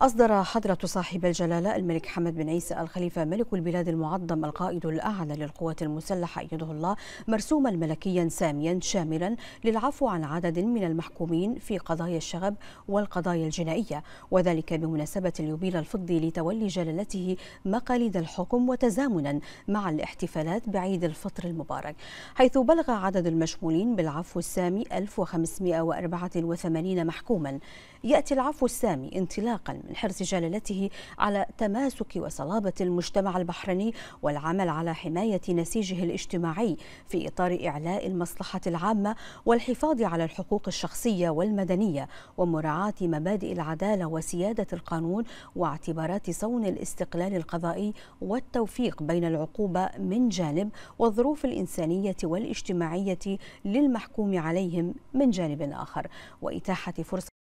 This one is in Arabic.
أصدر حضرة صاحب الجلالة الملك حمد بن عيسى الخليفة ملك البلاد المعظم القائد الأعلى للقوات المسلحة أيده الله مرسوما ملكيا ساميا شاملا للعفو عن عدد من المحكومين في قضايا الشغب والقضايا الجنائية وذلك بمناسبة اليوبيل الفضي لتولي جلالته مقاليد الحكم وتزامنا مع الاحتفالات بعيد الفطر المبارك حيث بلغ عدد المشمولين بالعفو السامي 1584 محكوما يأتي العفو السامي انطلاقا من حرص جلالته على تماسك وصلابة المجتمع البحريني والعمل على حماية نسيجه الاجتماعي في إطار إعلاء المصلحة العامة والحفاظ على الحقوق الشخصية والمدنية ومراعاة مبادئ العدالة وسيادة القانون واعتبارات صون الاستقلال القضائي والتوفيق بين العقوبة من جانب والظروف الإنسانية والاجتماعية للمحكوم عليهم من جانب آخر وإتاحة فرصة